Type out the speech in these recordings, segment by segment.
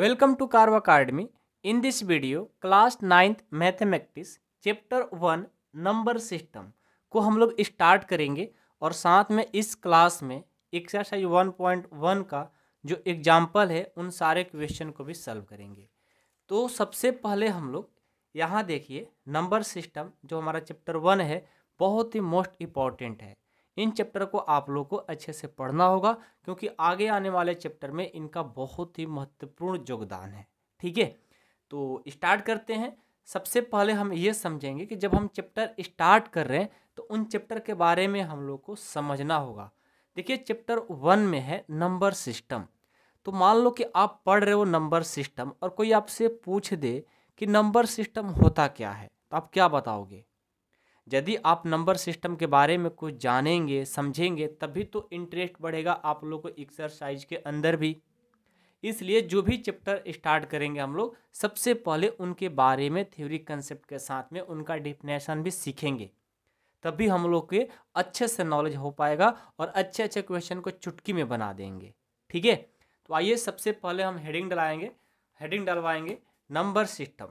Welcome to Carva Academy. In this video, class 9th Mathematics, chapter 1, number system को हम लोग start करेंगे और साथ में इस क्लास में एक्सरसाइज वन का जो एग्जाम्पल है उन सारे क्वेश्चन को भी सॉल्व करेंगे तो सबसे पहले हम लोग यहाँ देखिए नंबर सिस्टम जो हमारा चैप्टर वन है बहुत ही मोस्ट इम्पॉर्टेंट है इन चैप्टर को आप लोग को अच्छे से पढ़ना होगा क्योंकि आगे आने वाले चैप्टर में इनका बहुत ही महत्वपूर्ण योगदान है ठीक है तो स्टार्ट करते हैं सबसे पहले हम ये समझेंगे कि जब हम चैप्टर स्टार्ट कर रहे हैं तो उन चैप्टर के बारे में हम लोग को समझना होगा देखिए चैप्टर वन में है नंबर सिस्टम तो मान लो कि आप पढ़ रहे हो नंबर सिस्टम और कोई आपसे पूछ दे कि नंबर सिस्टम होता क्या है तो आप क्या बताओगे यदि आप नंबर सिस्टम के बारे में कुछ जानेंगे समझेंगे तभी तो इंटरेस्ट बढ़ेगा आप लोग को एक्सरसाइज के अंदर भी इसलिए जो भी चैप्टर स्टार्ट करेंगे हम लोग सबसे पहले उनके बारे में थ्योरी कंसेप्ट के साथ में उनका डिफिनेशन भी सीखेंगे तभी हम लोग के अच्छे से नॉलेज हो पाएगा और अच्छे अच्छे क्वेश्चन को चुटकी में बना देंगे ठीक है तो आइए सबसे पहले हम हेडिंग डलाएंगे हेडिंग डलवाएंगे नंबर सिस्टम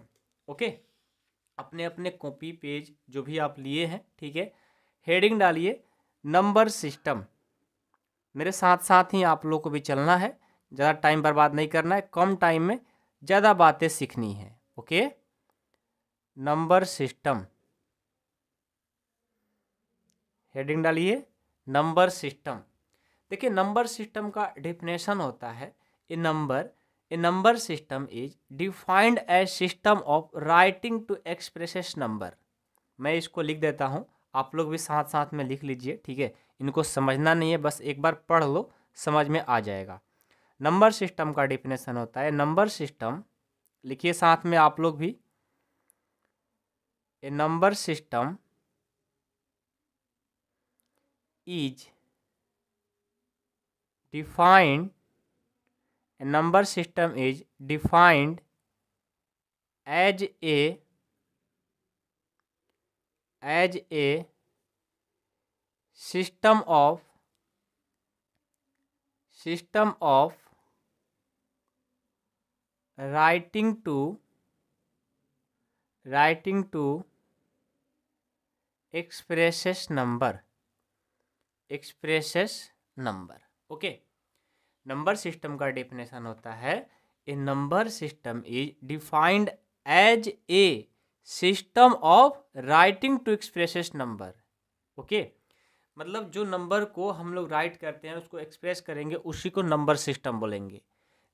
ओके अपने अपने कॉपी पेज जो भी आप लिए हैं ठीक है हेडिंग डालिए नंबर सिस्टम मेरे साथ साथ ही आप लोगों को भी चलना है ज़्यादा टाइम बर्बाद नहीं करना है कम टाइम में ज़्यादा बातें सीखनी है ओके नंबर सिस्टम हेडिंग डालिए नंबर सिस्टम देखिए नंबर सिस्टम का डिफिनेशन होता है ये number a number system is defined a system of writing to expresses number मैं इसको लिख देता हूँ आप लोग भी साथ साथ में लिख लीजिए ठीक है इनको समझना नहीं है बस एक बार पढ़ लो समझ में आ जाएगा नंबर सिस्टम का डिफिनेशन होता है नंबर सिस्टम लिखिए साथ में आप लोग भी a number system is defined number system is defined as a as a system of system of writing to writing to expresses number expresses number okay number system का definition होता है a number system is defined as a system of writing to expresses number okay मतलब जो number को हम लोग right करते हैं उसको एक्सप्रेस करेंगे उसी को नंबर सिस्टम बोलेंगे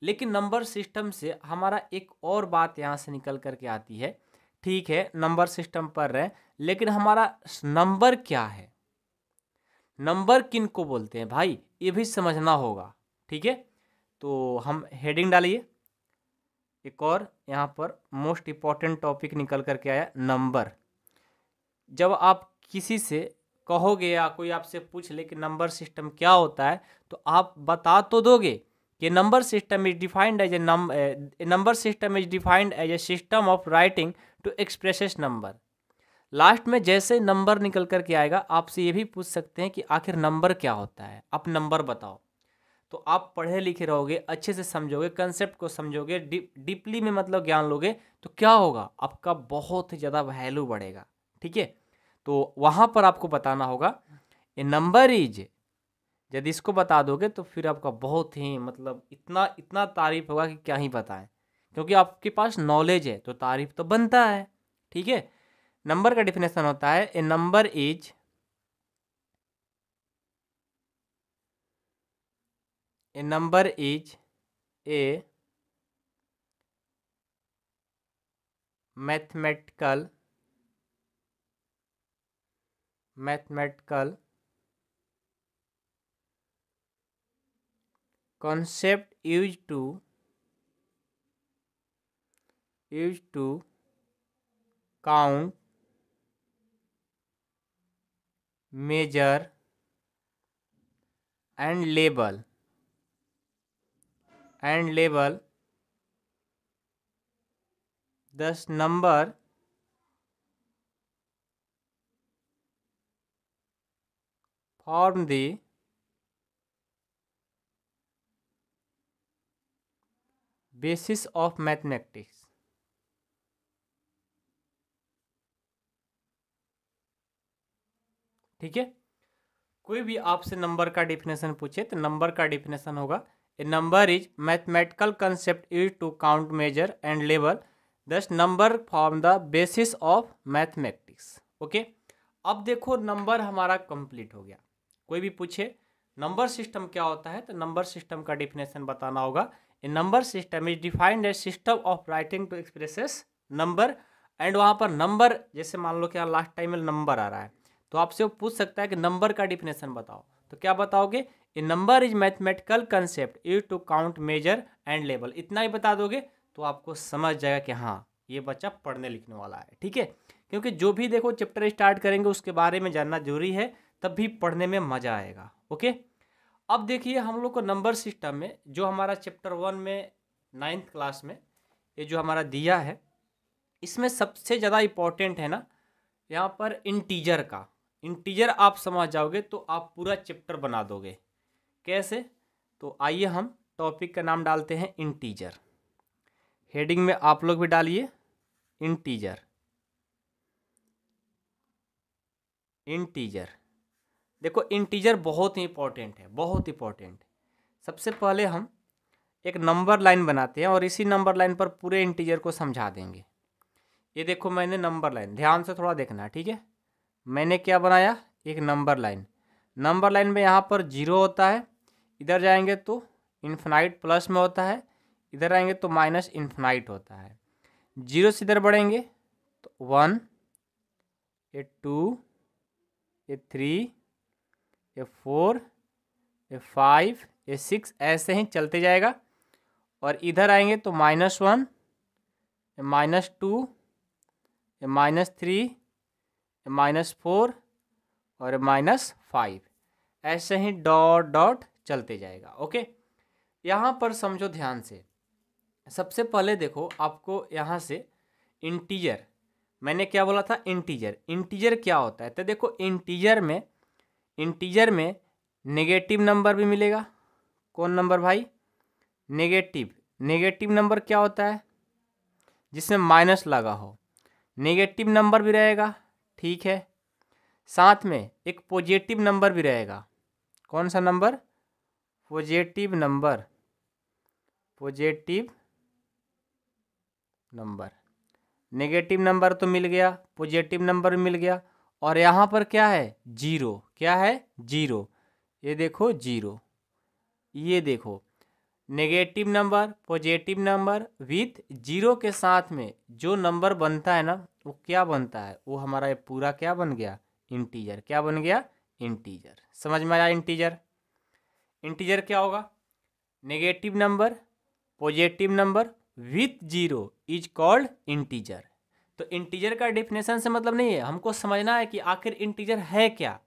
लेकिन नंबर सिस्टम से हमारा एक और बात यहाँ से निकल करके आती है ठीक है नंबर सिस्टम पर रहे लेकिन हमारा नंबर क्या है नंबर किन को बोलते हैं भाई ये भी समझना होगा ठीक है तो हम हेडिंग डालिए एक और यहाँ पर मोस्ट इम्पॉर्टेंट टॉपिक निकल कर के आया नंबर जब आप किसी से कहोगे या कोई आपसे पूछ ले कि नंबर सिस्टम क्या होता है तो आप बता तो दोगे कि number system is defined as a number system is defined as a system of writing to expresses number last में जैसे नंबर निकल कर के आएगा आपसे ये भी पूछ सकते हैं कि आखिर नंबर क्या होता है आप नंबर बताओ तो आप पढ़े लिखे रहोगे अच्छे से समझोगे कंसेप्ट को समझोगे डीप डीपली में मतलब ज्ञान लोगे तो क्या होगा आपका बहुत ही ज़्यादा वैल्यू बढ़ेगा ठीक है तो वहाँ पर आपको बताना होगा ये नंबर इज यदि इसको बता दोगे तो फिर आपका बहुत ही मतलब इतना इतना तारीफ होगा कि क्या ही बताएं क्योंकि आपके पास नॉलेज है तो तारीफ तो बनता है ठीक है नंबर का डिफिनेशन होता है a number is a number is a mathematical mathematical concept use to use to count measure and label and label thus number form the basis of mathematics ठीक है कोई भी आपसे नंबर का डिफिनेशन पूछे तो नंबर का डिफिनेशन होगा A number is mathematical concept used to count, measure and label. Thus number form the basis of mathematics. Okay. अब देखो नंबर हमारा कंप्लीट हो गया कोई भी पूछे नंबर सिस्टम क्या होता है तो नंबर सिस्टम का डिफिनेशन बताना होगा a number system is defined as system of writing to expresses number and वहाँ पर नंबर जैसे मान लो कि लास्ट टाइम में नंबर आ रहा है तो आपसे पूछ सकता है कि नंबर का डिफिनेशन बताओ तो क्या बताओगे a number is mathematical concept you to count measure and level इतना ही बता दोगे तो आपको समझ जाएगा कि हाँ ये बच्चा पढ़ने लिखने वाला है ठीक है क्योंकि जो भी देखो चैप्टर स्टार्ट करेंगे उसके बारे में जानना जरूरी है तब भी पढ़ने में मज़ा आएगा ओके अब देखिए हम लोग को नंबर सिस्टम में जो हमारा चैप्टर वन में नाइन्थ क्लास में ये जो हमारा दिया है इसमें सबसे ज़्यादा इम्पॉर्टेंट है ना यहाँ पर इंटीजर का इंटीजर आप समझ जाओगे तो आप पूरा चैप्टर बना दोगे कैसे तो आइए हम टॉपिक का नाम डालते हैं इंटीजर हेडिंग में आप लोग भी डालिए इंटीजर इंटीजर देखो इंटीजर बहुत ही इंपॉर्टेंट है बहुत इंपॉर्टेंट सबसे पहले हम एक नंबर लाइन बनाते हैं और इसी नंबर लाइन पर पूरे इंटीजर को समझा देंगे ये देखो मैंने नंबर लाइन ध्यान से थोड़ा देखना ठीक है मैंने क्या बनाया एक नंबर लाइन नंबर लाइन में यहाँ पर जीरो होता है इधर जाएंगे तो इन्फिनाइट प्लस में होता है इधर आएंगे तो माइनस इन्फिनाइट होता है जीरो से इधर बढ़ेंगे तो one a two a three a four a five a six ऐसे ही चलते जाएगा और इधर आएंगे तो minus one a minus two a minus three a minus four और ए माइनस फाइव ऐसे ही डॉट डॉट चलते जाएगा ओके यहाँ पर समझो ध्यान से सबसे पहले देखो आपको यहाँ से इंटीजर मैंने क्या बोला था इंटीजर इंटीजर क्या होता है तो देखो इंटीजर में इंटीजर में नेगेटिव नंबर भी मिलेगा कौन नंबर भाई नेगेटिव नेगेटिव नंबर क्या होता है जिसमें माइनस लगा हो नेगेटिव नंबर भी रहेगा ठीक है साथ में एक पॉजिटिव नंबर भी रहेगा कौन सा number positive number positive number negative number तो मिल गया पॉजिटिव नंबर मिल गया और यहाँ पर क्या है जीरो क्या है जीरो ये देखो जीरो ये देखो negative number positive number with zero के साथ में जो नंबर बनता है ना वो क्या बनता है वो हमारा ये पूरा क्या बन गया इंटीजर क्या बन गया इंटीजर समझ में आया इंटीजर इंटीजर क्या होगा negative number positive number with zero is called integer तो इंटीजर का डिफिनेशन से मतलब नहीं है हमको समझना है कि आखिर इंटीजर है क्या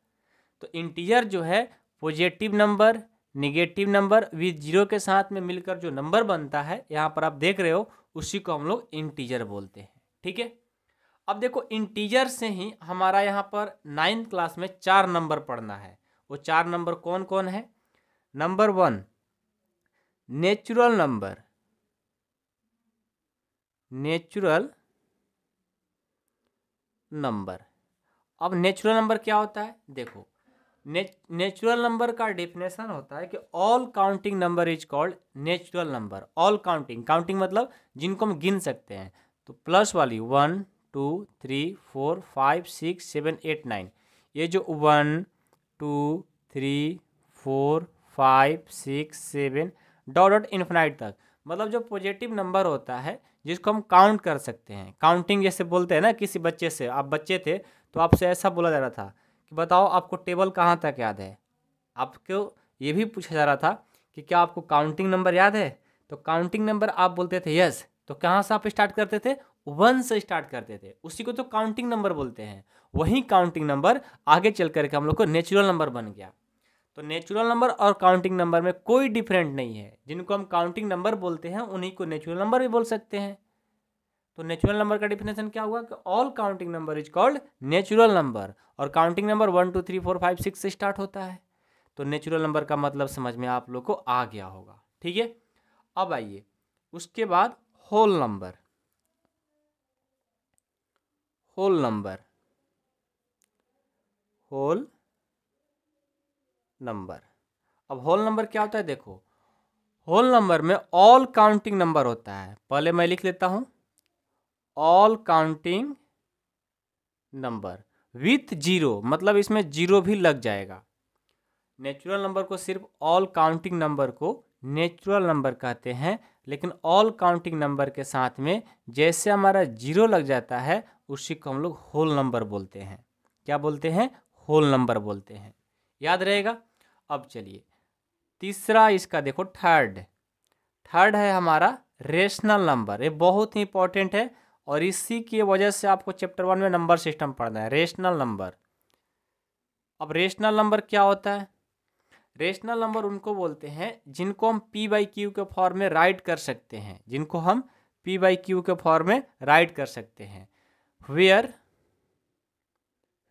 तो इंटीजर जो है positive number negative number with zero के साथ में मिलकर जो नंबर बनता है यहाँ पर आप देख रहे हो उसी को हम लोग इंटीजर बोलते हैं ठीक है अब देखो इंटीजर से ही हमारा यहाँ पर नाइन्थ क्लास में चार नंबर पढ़ना है वो चार नंबर कौन कौन है number one natural number natural number अब नेचुरल नंबर क्या होता है देखो नेचुरल नंबर का डेफिनेशन होता है कि all counting number is called natural number all counting counting मतलब जिनको हम गिन सकते हैं तो प्लस वाली one two three four five six seven eight nine ये जो one two three four five six seven dot dot infinite तक मतलब जो पॉजिटिव नंबर होता है जिसको हम काउंट कर सकते हैं काउंटिंग जैसे बोलते हैं ना किसी बच्चे से आप बच्चे थे तो आपसे ऐसा बोला जा रहा था कि बताओ आपको टेबल कहाँ तक याद है आपको ये भी पूछा जा रहा था कि क्या आपको काउंटिंग नंबर याद है तो काउंटिंग नंबर आप बोलते थे यस तो कहाँ से आप स्टार्ट करते थे वन से स्टार्ट करते थे उसी को तो काउंटिंग नंबर बोलते हैं वही काउंटिंग नंबर आगे चल करके हम लोग को नेचुरल नंबर बन गया तो नेचुरल नंबर और काउंटिंग नंबर में कोई डिफरेंट नहीं है जिनको हम काउंटिंग नंबर बोलते हैं उन्हीं को नेचुरल नंबर भी बोल सकते हैं तो नेचुरल नंबर का डिफिनेशन क्या हुआ कि all counting number is called natural number और counting number one two three four five six से स्टार्ट होता है तो नेचुरल नंबर का मतलब समझ में आप लोग को आ गया होगा ठीक है अब आइए उसके बाद whole number whole number whole number अब होल नंबर क्या होता है देखो होल नंबर में ऑल काउंटिंग नंबर होता है पहले मैं लिख लेता हूँ all counting number with zero मतलब इसमें जीरो भी लग जाएगा नेचुरल नंबर को सिर्फ ऑल काउंटिंग नंबर को नेचुरल नंबर कहते हैं लेकिन ऑल काउंटिंग नंबर के साथ में जैसे हमारा जीरो लग जाता है उसी को हम लोग होल नंबर बोलते हैं क्या बोलते हैं होल नंबर बोलते हैं याद रहेगा अब चलिए तीसरा इसका देखो थर्ड थर्ड है हमारा रेशनल नंबर ये बहुत ही इंपॉर्टेंट है और इसी की वजह से आपको चैप्टर वन में नंबर सिस्टम पढ़ना है रेशनल नंबर अब रेशनल नंबर क्या होता है रेशनल नंबर उनको बोलते हैं जिनको हम पी बाई क्यू के फॉर्म में राइट कर सकते हैं जिनको हम पी बाई क्यू के फॉर्म में राइट कर सकते हैं where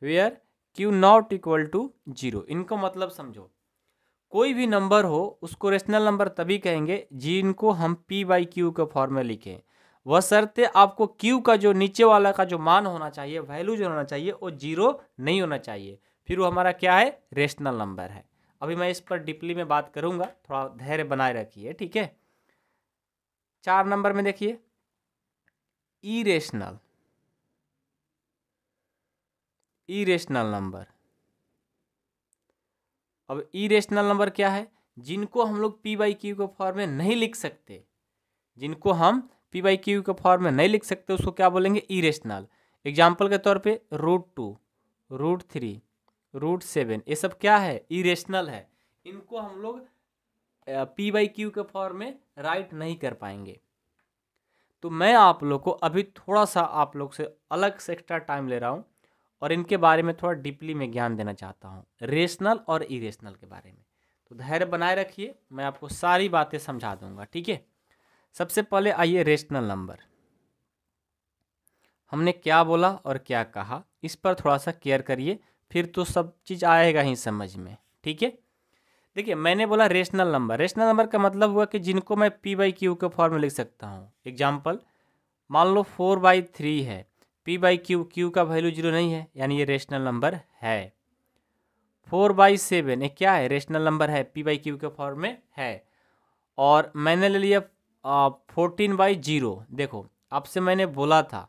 where Q not equal to zero इनको मतलब समझो कोई भी नंबर हो उसको रेशनल नंबर तभी कहेंगे जिनको हम पी बाई क्यू के फॉर्म में लिखें वह शर्त आपको क्यू का जो नीचे वाला का जो मान होना चाहिए वैल्यू जो होना चाहिए वो जीरो नहीं होना चाहिए फिर वो हमारा क्या है रेशनल नंबर है अभी मैं इस पर डिपली में बात करूंगा थोड़ा धैर्य बनाए रखिए ठीक है चार नंबर में देखिए irrational irrational number अब इरेशनल नंबर क्या है जिनको हम लोग पी बाई क्यू के फॉर्म में नहीं लिख सकते जिनको हम पी बाई क्यू के फॉर्म में नहीं लिख सकते उसको क्या बोलेंगे इरेशनल एग्जाम्पल के तौर पे root two root three root seven ये सब क्या है इरेशनल है इनको हम लोग पी बाई क्यू के फॉर्म में राइट नहीं कर पाएंगे तो मैं आप लोग को अभी थोड़ा सा आप लोग से अलग से एक्स्ट्रा टाइम ले रहा हूँ और इनके बारे में थोड़ा डीपली मैं ज्ञान देना चाहता हूँ रेशनल और इरेशनल के बारे में तो धैर्य बनाए रखिए मैं आपको सारी बातें समझा दूंगा ठीक है सबसे पहले आइए रेशनल नंबर हमने क्या बोला और क्या कहा इस पर थोड़ा सा केयर करिए फिर तो सब चीज़ आएगा ही समझ में ठीक है देखिए मैंने बोला रेशनल नंबर रेशनल नंबर का मतलब हुआ कि जिनको मैं पी बाई क्यू के फॉर्म में लिख सकता हूँ एग्जाम्पल मान लो फोर बाई थ्री है पी बाई क्यू क्यू का वैल्यू जीरो नहीं है यानी ये रेशनल नंबर है फोर बाई सेवन ये क्या है रेशनल नंबर है पी बाई क्यू के फॉर्म में है और मैंने ले लिया फोर्टीन बाई जीरो देखो आपसे मैंने बोला था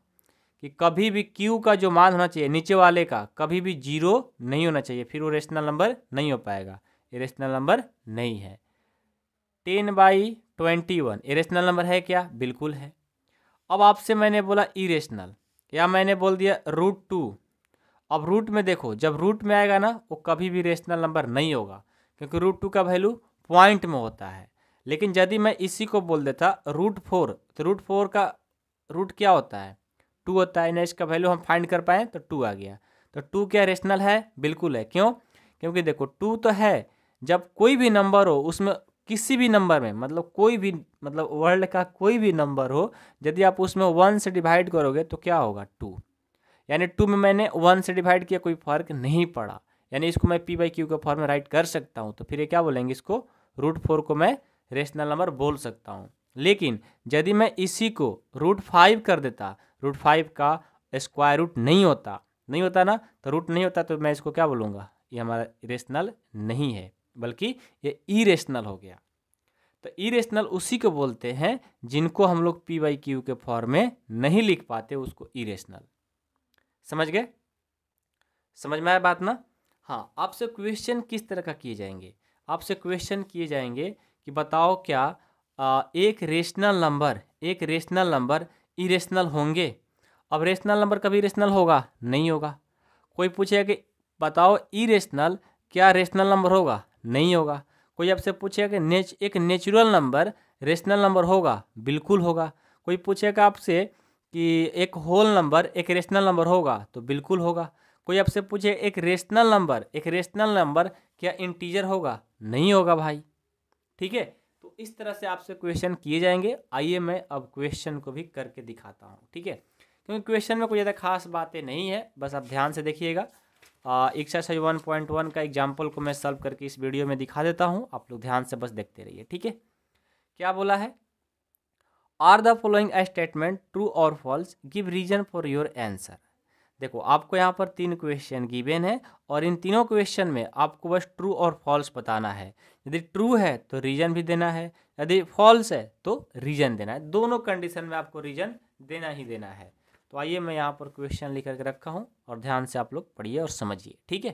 कि कभी भी क्यू का जो मान होना चाहिए नीचे वाले का कभी भी जीरो नहीं होना चाहिए फिर वो रेशनल नंबर नहीं हो पाएगा ये रेशनल नंबर नहीं है ten by twenty one rational number है क्या बिल्कुल है अब आपसे मैंने बोला इरेशनल या मैंने बोल दिया रूट टू अब रूट में देखो जब रूट में आएगा ना वो कभी भी रेशनल नंबर नहीं होगा क्योंकि रूट टू का वैल्यू पॉइंट में होता है लेकिन यदि मैं इसी को बोल देता रूट फोर तो रूट फोर का रूट क्या होता है टू होता है ना इसका वैल्यू हम फाइंड कर पाएँ तो टू आ गया तो टू क्या रेशनल है बिल्कुल है क्यों क्योंकि देखो टू तो है जब कोई भी नंबर हो उसमें किसी भी नंबर में मतलब कोई भी मतलब वर्ल्ड का कोई भी नंबर हो यदि आप उसमें वन से डिवाइड करोगे तो क्या होगा टू यानी टू में मैंने वन से डिवाइड किया कोई फर्क नहीं पड़ा यानी इसको मैं पी बाई क्यू के फॉर्म में राइट कर सकता हूँ तो फिर ये क्या बोलेंगे इसको रूट फोर को मैं रेशनल नंबर बोल सकता हूँ लेकिन यदि मैं इसी को रूट फाइव कर देता रूट फाइव का स्क्वायर रूट नहीं होता नहीं होता ना तो रूट नहीं होता तो मैं इसको क्या बोलूँगा ये हमारा रेशनल नहीं है बल्कि ये इरेशनल हो गया तो इरेशनल उसी को बोलते हैं जिनको हम लोग पी वाई क्यू के फॉर्म में नहीं लिख पाते उसको इरेशनल समझ गए समझ में आया बात ना हाँ आपसे क्वेश्चन किस तरह का किए जाएंगे आपसे क्वेश्चन किए जाएंगे कि बताओ क्या आ, एक रेशनल नंबर एक रेशनल नंबर इरेशनल होंगे अब रेशनल नंबर कभी रेशनल होगा नहीं होगा कोई पूछेगा कि बताओ इरेशनल क्या रेशनल नंबर होगा नहीं होगा कोई आपसे पूछेगा कि नेच एक नेचुरल नंबर रेशनल नंबर होगा बिल्कुल होगा कोई पूछेगा आपसे कि एक होल नंबर एक रेशनल नंबर होगा तो बिल्कुल होगा कोई आपसे पूछे एक रेशनल नंबर एक रेशनल नंबर क्या इंटीजर होगा नहीं होगा भाई ठीक है तो इस तरह से आपसे क्वेश्चन किए जाएंगे आइए मैं अब क्वेश्चन को भी करके दिखाता हूँ ठीक है क्योंकि क्वेश्चन में कोई ज़्यादा खास बातें नहीं है बस आप ध्यान से देखिएगा एक्सरसाइज वन पॉइंट वन का एग्जाम्पल को मैं सॉल्व करके इस वीडियो में दिखा देता हूँ आप लोग ध्यान से बस देखते रहिए ठीक है क्या बोला है are the following statement true और false give reason for your answer देखो आपको यहाँ पर तीन क्वेश्चन गिवेन है और इन तीनों क्वेश्चन में आपको बस ट्रू और फॉल्स बताना है यदि ट्रू है तो रीजन भी देना है यदि फॉल्स है तो रीजन देना है दोनों कंडीशन में आपको रीजन देना ही देना है तो आइए मैं यहाँ पर क्वेश्चन लिख करके रखा हूँ और ध्यान से आप लोग पढ़िए और समझिए ठीक है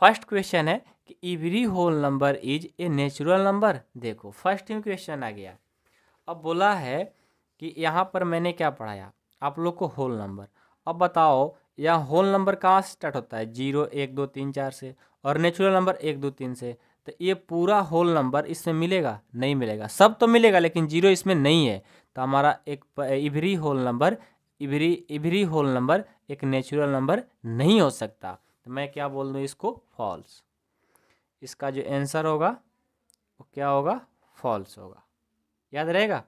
फर्स्ट क्वेश्चन है कि every whole number is a natural number देखो फर्स्ट ही क्वेश्चन आ गया अब बोला है कि यहाँ पर मैंने क्या पढ़ाया आप लोग को होल नंबर अब बताओ यहाँ होल नंबर कहाँ से स्टार्ट होता है जीरो एक दो तीन चार से और नेचुरल नंबर एक दो तीन से तो ये पूरा होल नंबर इसमें मिलेगा नहीं मिलेगा सब तो मिलेगा लेकिन जीरो इसमें नहीं है तो हमारा एक every whole number every every whole number एक नेचुरल नंबर नहीं हो सकता तो मैं क्या बोल दूँ इसको फॉल्स इसका जो आंसर होगा वो क्या होगा फॉल्स होगा याद रहेगा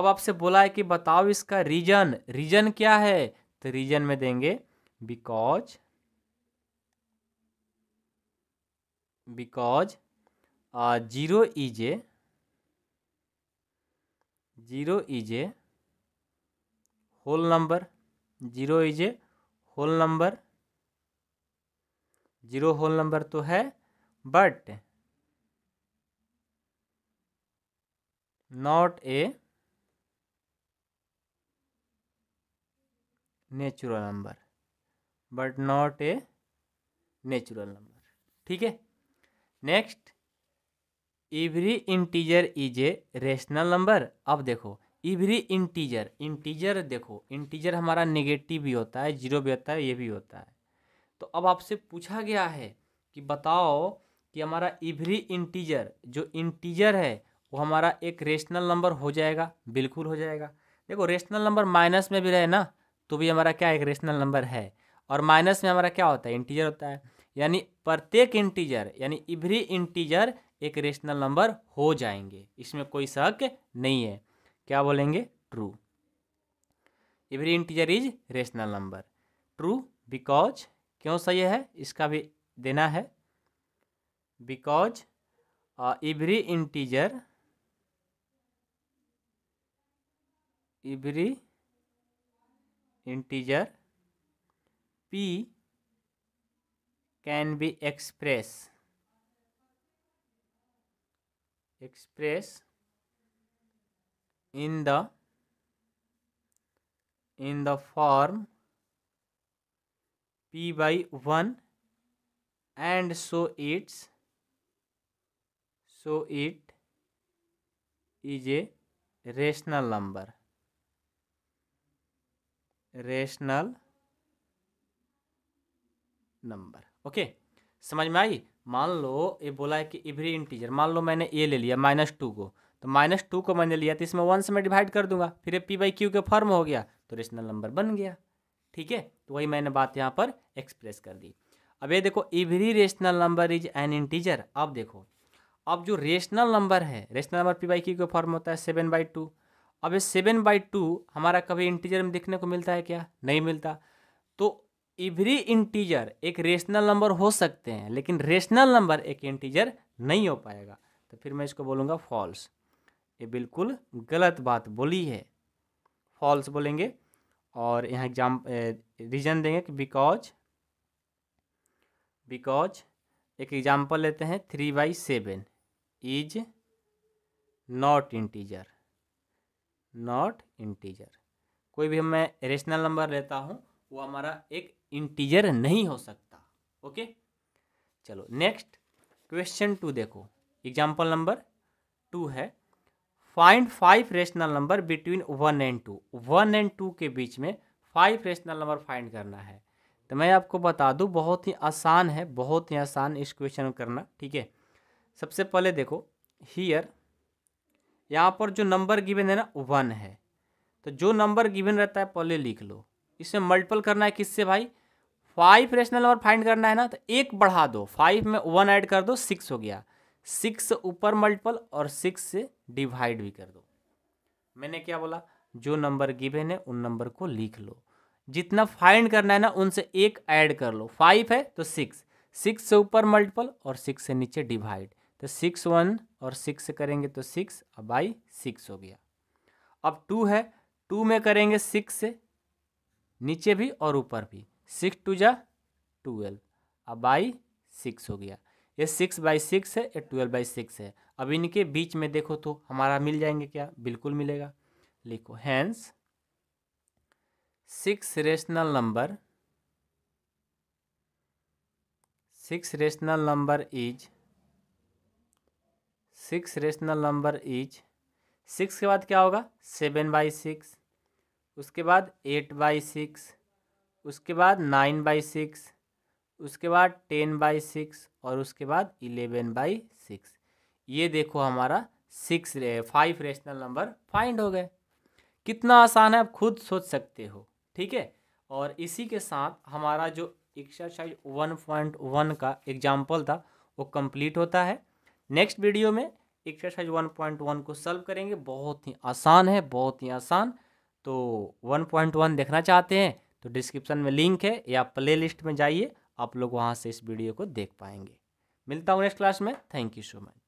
अब आपसे बोला है कि बताओ इसका रीजन रीजन क्या है तो रीजन में देंगे because because zero is a zero is a whole number zero is a whole number zero whole number तो है but not a natural number but not a natural number ठीक है next every integer is a rational number अब देखो every integer integer देखो integer हमारा negative भी होता है जीरो भी होता है ये भी होता है तो अब आपसे पूछा गया है कि बताओ कि हमारा इवरी इंटीजर जो इंटीजर है वो हमारा एक रेशनल नंबर हो जाएगा बिल्कुल हो जाएगा देखो रेशनल नंबर माइनस में भी रहे ना तो भी हमारा क्या एक रेशनल नंबर है और माइनस में हमारा क्या होता है इंटीजर होता है यानी प्रत्येक इंटीजर यानी इवरी इंटीजर एक रेशनल नंबर हो जाएंगे इसमें कोई शक नहीं है क्या बोलेंगे true every integer is rational number true because क्यों सही है इसका भी देना है because every integer every integer p can be express express in the in the form p by 1 and so it's so it is a rational number rational number okay okay. समझ में आई मान लो ये बोला है कि एवरी इंटीजर मान लो मैंने ए ले लिया माइनस टू को तो माइनस टू को मैंने लिया तो इसमें वन से मैं डिवाइड कर दूंगा फिर ये पी बाई क्यू के फॉर्म हो गया तो रेशनल नंबर बन गया ठीक है तो वही मैंने बात यहाँ पर एक्सप्रेस कर दी अब ये देखो every rational number is an integer अब देखो अब जो रेशनल नंबर है rational number p by Q के फॉर्म होता है सेवन बाई टू अब ये सेवन बाई टू हमारा कभी इंटीजर में देखने को मिलता है क्या नहीं मिलता तो इवरी इंटीजर एक रेशनल नंबर हो सकते हैं लेकिन रेशनल नंबर एक इंटीजर नहीं हो पाएगा तो फिर मैं इसको बोलूँगा फॉल्स ये बिल्कुल गलत बात बोली है फॉल्स बोलेंगे और यहाँ एग्जाम रीजन देंगे कि बिकॉज बिकॉज एक एग्जाम्पल लेते हैं three by seven is not integer not integer कोई भी मैं रेशनल नंबर लेता हूँ वो हमारा एक इंटीजर नहीं हो सकता ओके चलो नेक्स्ट क्वेश्चन टू देखो एग्जाम्पल नंबर टू है find five rational number between one and two one and two के बीच में फाइव रेशनल नंबर फाइंड करना है तो मैं आपको बता दूं बहुत ही आसान है बहुत ही आसान इस क्वेश्चन करना ठीक है सबसे पहले देखो हियर यहाँ पर जो नंबर गिवन है ना वन है तो जो नंबर गिवन रहता है पहले लिख लो इसमें मल्टीपल करना है किससे भाई फाइव रेशनल नंबर फाइंड करना है ना तो एक बढ़ा दो फाइव में वन ऐड कर दो सिक्स हो गया सिक्स से ऊपर मल्टीपल और सिक्स से डिवाइड भी कर दो मैंने क्या बोला जो नंबर गिवेन है उन नंबर को लिख लो जितना फाइंड करना है ना उनसे एक ऐड कर लो फाइव है तो सिक्स सिक्स से ऊपर मल्टीपल और सिक्स से नीचे डिवाइड तो सिक्स वन और सिक्स से करेंगे तो सिक्स और बाई सिक्स हो गया अब टू है टू में करेंगे सिक्स से नीचे भी और ऊपर भी सिक्स टू जा ट्वेल्व अब बाई सिक्स हो गया ये सिक्स बाई सिक्स है ये ट्वेल्व बाई सिक्स है अब इनके बीच में देखो तो हमारा मिल जाएंगे क्या बिल्कुल मिलेगा लिखो hence six rational number six rational number is six rational number is six के बाद क्या होगा सेवन बाई सिक्स उसके बाद एट बाई सिक्स उसके बाद नाइन बाई सिक्स उसके बाद टेन बाई सिक्स और उसके बाद इलेवन बाई सिक्स ये देखो हमारा six five rational number find हो गए कितना आसान है आप खुद सोच सकते हो ठीक है और इसी के साथ हमारा जो एक्सरसाइज वन पॉइंट वन का एग्जाम्पल था वो कंप्लीट होता है नेक्स्ट वीडियो में एक्सरसाइज वन पॉइंट वन को सॉल्व करेंगे बहुत ही आसान है बहुत ही आसान तो वन पॉइंट वन देखना चाहते हैं तो डिस्क्रिप्शन में लिंक है या प्ले लिस्ट में जाइए आप लोग वहाँ से इस वीडियो को देख पाएंगे मिलता हूँ नेक्स्ट क्लास में थैंक यू सो मच